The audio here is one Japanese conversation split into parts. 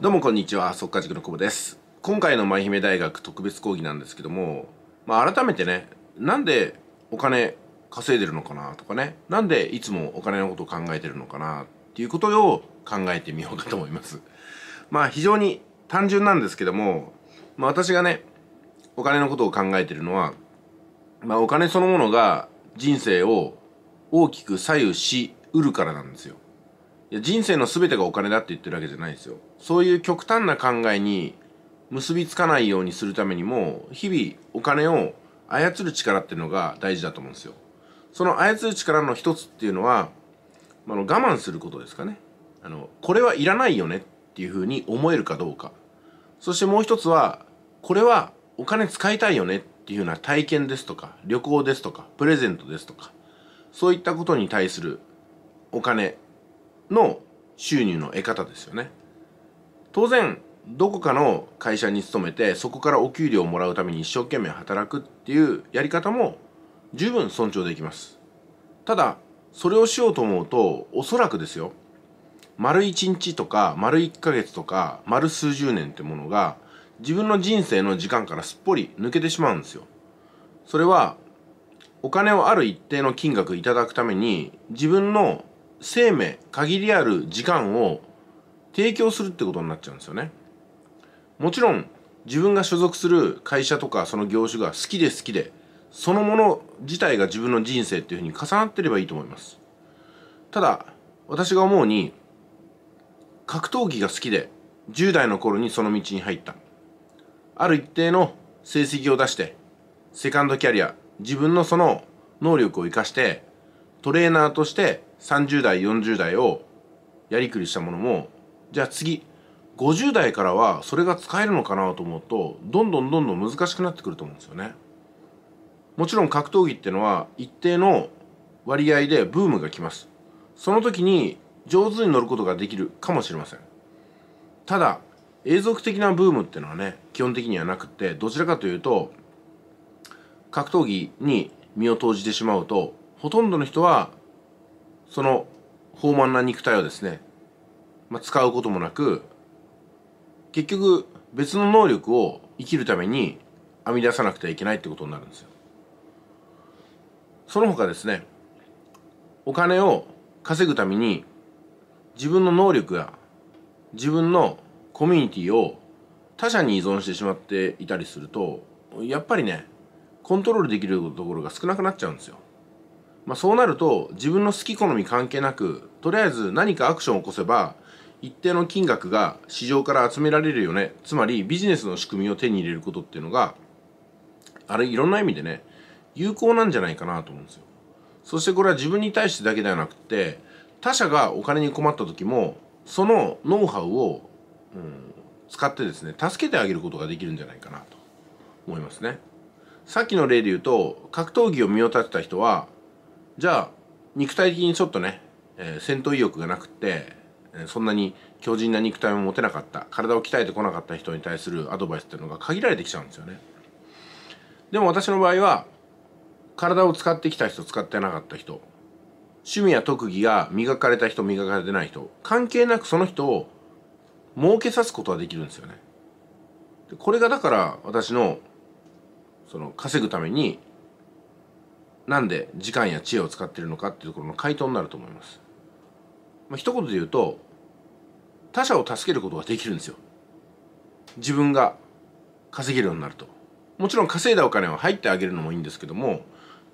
どうもこんにちは、速稼塾の久保です。今回の舞姫大学特別講義なんですけども、まあ、改めてね、なんでお金稼いでるのかなとかね、なんでいつもお金のことを考えてるのかなっていうことを考えてみようかと思います。まあ非常に単純なんですけども、まあ私がね、お金のことを考えてるのは、まあお金そのものが人生を大きく左右しうるからなんですよ。いや人生の全てがお金だって言ってるわけじゃないですよそういう極端な考えに結びつかないようにするためにも日々お金を操る力っていうのが大事だと思うんですよその操る力の一つっていうのはあの我慢することですかねあのこれはいらないよねっていうふうに思えるかどうかそしてもう一つはこれはお金使いたいよねっていうような体験ですとか旅行ですとかプレゼントですとかそういったことに対するお金の収入の得方ですよね当然どこかの会社に勤めてそこからお給料をもらうために一生懸命働くっていうやり方も十分尊重できますただそれをしようと思うとおそらくですよ丸1日とか丸1ヶ月とか丸数十年ってものが自分の人生の時間からすっぽり抜けてしまうんですよそれはお金をある一定の金額いただくために自分の生命限りある時間を提供するってことになっちゃうんですよねもちろん自分が所属する会社とかその業種が好きで好きでそのもの自体が自分の人生っていうふうに重なってればいいと思いますただ私が思うに格闘技が好きで10代の頃にその道に入ったある一定の成績を出してセカンドキャリア自分のその能力を生かしてトレーナーとして30代40代をやりくりしたものもじゃあ次50代からはそれが使えるのかなと思うとどんどんどんどん難しくなってくると思うんですよね。もちろん格闘技ってのは一定の割合でブームが来ます。その時に上手に乗ることができるかもしれません。ただ永続的なブームっていうのはね基本的にはなくってどちらかというと格闘技に身を投じてしまうとほとんどの人はその豊満な肉体をですね、まあ、使うこともなく結局別の能力を生きるために編み出さなくてはいけないってことになるんですよ。その他ですねお金を稼ぐために自分の能力や自分のコミュニティを他者に依存してしまっていたりするとやっぱりねコントロールできるところが少なくなっちゃうんですよ。まあ、そうなると自分の好き好み関係なくとりあえず何かアクションを起こせば一定の金額が市場から集められるよねつまりビジネスの仕組みを手に入れることっていうのがあれいろんな意味でね有効なんじゃないかなと思うんですよそしてこれは自分に対してだけではなくて他者がお金に困った時もそのノウハウを、うん、使ってですね助けてあげることができるんじゃないかなと思いますねさっきの例で言うと格闘技を身を立てた人はじゃあ肉体的にちょっとね、えー、戦闘意欲がなくて、えー、そんなに強靭な肉体も持てなかった体を鍛えてこなかった人に対するアドバイスっていうのが限られてきちゃうんですよねでも私の場合は体を使ってきた人使ってなかった人趣味や特技が磨かれた人磨かれてない人関係なくその人を儲けさすことはできるんですよねこれがだから私のその稼ぐためになんで時間や知恵を使っているのかっていうところの回答になると思います。まあ、一言で言うと他者を助けることができるんですよ。自分が稼げるようになると。もちろん稼いだお金は入ってあげるのもいいんですけども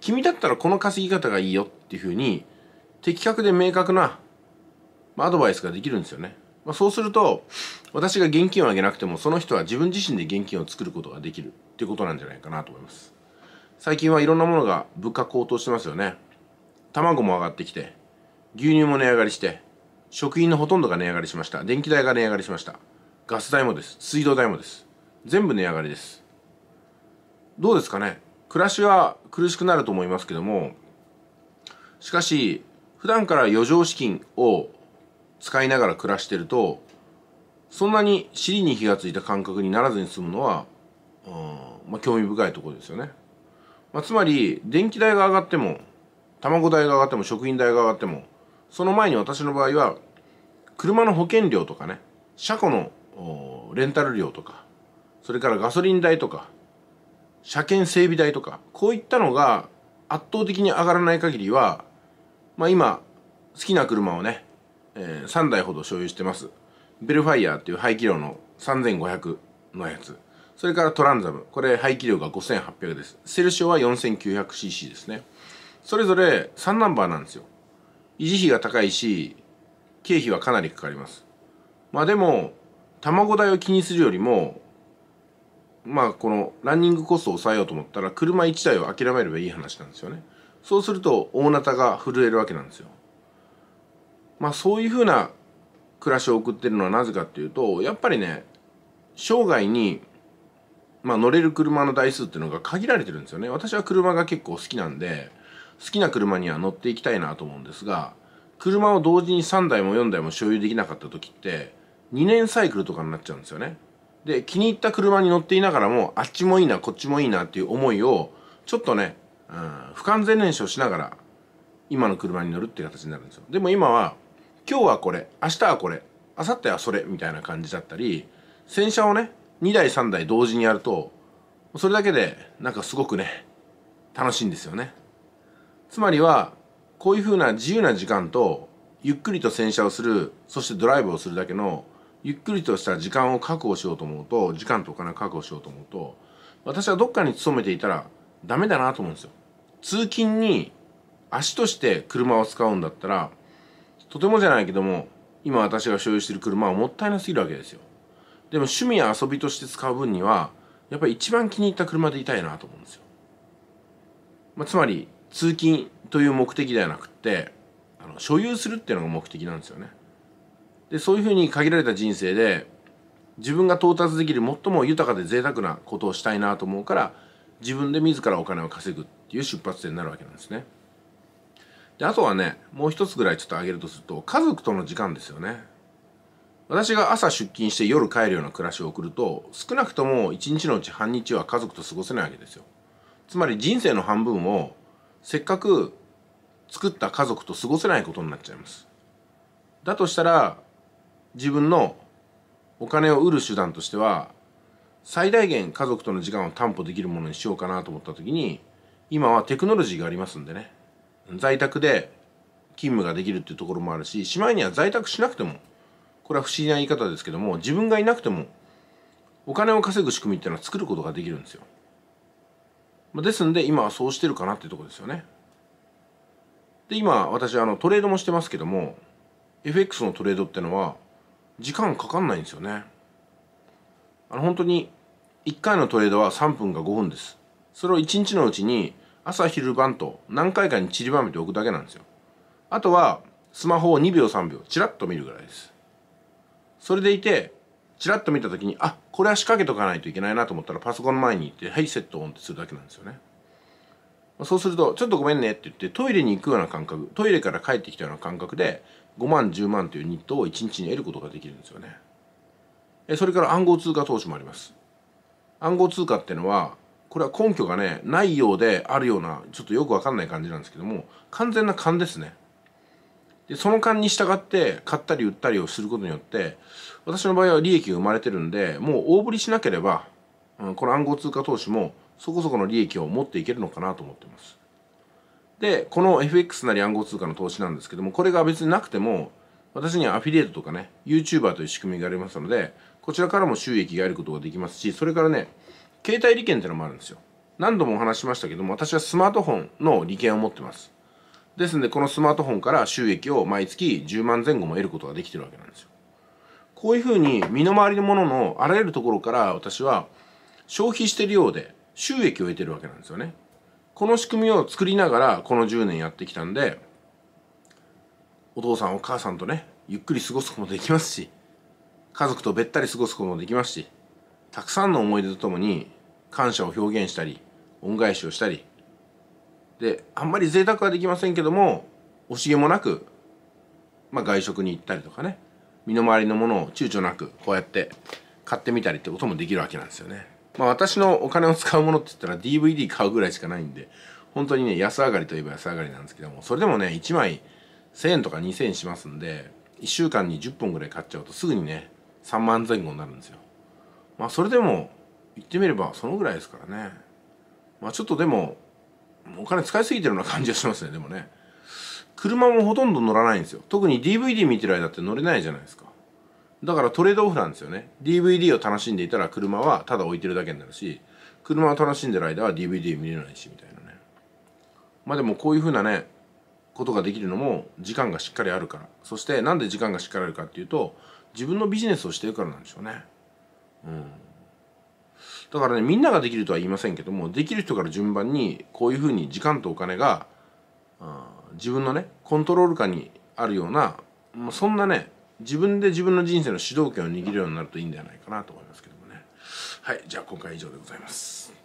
君だったらこの稼ぎ方がいいよっていうふうに的確で明確な、まあ、アドバイスができるんですよね。まあ、そうすると私が現金をあげなくてもその人は自分自身で現金を作ることができるっていうことなんじゃないかなと思います。最近はいろんなものが物価高騰してますよね卵も上がってきて牛乳も値上がりして食品のほとんどが値上がりしました電気代が値上がりしましたガス代もです水道代もです全部値上がりですどうですかね暮らしは苦しくなると思いますけどもしかし普段から余剰資金を使いながら暮らしてるとそんなに尻に火がついた感覚にならずに済むのは、うんまあ、興味深いところですよね。まあ、つまり電気代が上がっても卵代が上がっても食品代が上がってもその前に私の場合は車の保険料とかね車庫のレンタル料とかそれからガソリン代とか車検整備代とかこういったのが圧倒的に上がらない限りは、まあ、今好きな車をね、えー、3台ほど所有してますベルファイヤーっていう排気量の3500のやつそれからトランザムこれ排気量が5800ですセルシオは 4900cc ですねそれぞれ3ナンバーなんですよ維持費が高いし経費はかなりかかりますまあでも卵代を気にするよりもまあこのランニングコストを抑えようと思ったら車1台を諦めればいい話なんですよねそうすると大なたが震えるわけなんですよまあそういうふうな暮らしを送ってるのはなぜかっていうとやっぱりね生涯にまあ、乗れる車の台数っていうのが限られてるんですよね私は車が結構好きなんで好きな車には乗っていきたいなと思うんですが車を同時に3台も4台も所有できなかった時って2年サイクルとかになっちゃうんですよねで気に入った車に乗っていながらもあっちもいいなこっちもいいなっていう思いをちょっとね、うん、不完全燃焼しながら今の車に乗るっていう形になるんですよでも今は今日はこれ明日はこれ明後日はそれみたいな感じだったり洗車をね2台3台同時にやるとそれだけでなんかすごくね楽しいんですよねつまりはこういうふうな自由な時間とゆっくりと洗車をするそしてドライブをするだけのゆっくりとした時間を確保しようと思うと時間とお金を確保しようと思うと私はどっかに勤めていたらダメだなと思うんですよ通勤に足として車を使うんだったらとてもじゃないけども今私が所有している車はもったいなすぎるわけですよでも趣味や遊びとして使う分にはやっぱり一番気に入った車でいたいなと思うんですよ、まあ、つまり通勤という目的ではなくってあの所有するっていうのが目的なんですよねでそういうふうに限られた人生で自分が到達できる最も豊かで贅沢なことをしたいなと思うから自分で自らお金を稼ぐっていう出発点になるわけなんですねであとはねもう一つぐらいちょっと挙げるとすると家族との時間ですよね私が朝出勤して夜帰るような暮らしを送ると少なくとも一日のうち半日は家族と過ごせないわけですよつまり人生の半分をせっかく作った家族と過ごせないことになっちゃいますだとしたら自分のお金を売る手段としては最大限家族との時間を担保できるものにしようかなと思った時に今はテクノロジーがありますんでね在宅で勤務ができるっていうところもあるししまいには在宅しなくてもこれは不思議な言い方ですけども自分がいなくてもお金を稼ぐ仕組みっていうのは作ることができるんですよですんで今はそうしてるかなっていうとこですよねで今私あのトレードもしてますけども FX のトレードってのは時間かかんないんですよねあの本当に1回のトレードは3分か5分ですそれを1日のうちに朝昼晩と何回かに散りばめておくだけなんですよあとはスマホを2秒3秒チラッと見るぐらいですそれでいてチラッと見た時にあこれは仕掛けとかないといけないなと思ったらパソコンの前に行って「はいセットオン」ってするだけなんですよね。そうすると「ちょっとごめんね」って言ってトイレに行くような感覚トイレから帰ってきたような感覚で5万10万というニットを1日に得ることができるんですよね。それから暗号通貨投資もあります。暗号通貨ってのはこれは根拠がねないようであるようなちょっとよくわかんない感じなんですけども完全な勘ですね。でその間に従って買ったり売ったりをすることによって私の場合は利益が生まれてるんでもう大振りしなければ、うん、この暗号通貨投資もそこそこの利益を持っていけるのかなと思ってます。でこの FX なり暗号通貨の投資なんですけどもこれが別になくても私にはアフィリエイトとかね YouTuber という仕組みがありますのでこちらからも収益が得ることができますしそれからね携帯利権っていうのもあるんですよ何度もお話しましたけども私はスマートフォンの利権を持ってますですのでこのスマートフォンから収益を毎月10万前後も得ることができてるわけなんですよこういうふうに身の回りのもののあらゆるところから私は消費してるようで収益を得てるわけなんですよねこの仕組みを作りながらこの10年やってきたんでお父さんお母さんとねゆっくり過ごすこともできますし家族とべったり過ごすこともできますしたくさんの思い出とともに感謝を表現したり恩返しをしたりであんまり贅沢はできませんけども惜しげもなく、まあ、外食に行ったりとかね身の回りのものを躊躇なくこうやって買ってみたりってこともできるわけなんですよね。まあ私のお金を使うものって言ったら DVD 買うぐらいしかないんで本当にね安上がりといえば安上がりなんですけどもそれでもね1枚1000円とか2000円しますんで1週間に10本ぐらい買っちゃうとすぐにね3万前後になるんですよ。まあそれでも言ってみればそのぐらいですからね。まあちょっとでもお金使いすぎてるような感じがしますねでもね車もほとんど乗らないんですよ特に DVD 見てる間って乗れないじゃないですかだからトレードオフなんですよね DVD を楽しんでいたら車はただ置いてるだけになるし車を楽しんでる間は DVD 見れないしみたいなねまあでもこういうふうなねことができるのも時間がしっかりあるからそしてなんで時間がしっかりあるかっていうと自分のビジネスをしてるからなんでしょうねうんだからねみんなができるとは言いませんけどもできる人から順番にこういうふうに時間とお金が、自分のねコントロール下にあるような、まあ、そんなね自分で自分の人生の主導権を握るようになるといいんじゃないかなと思いますけどもねはいじゃあ今回以上でございます。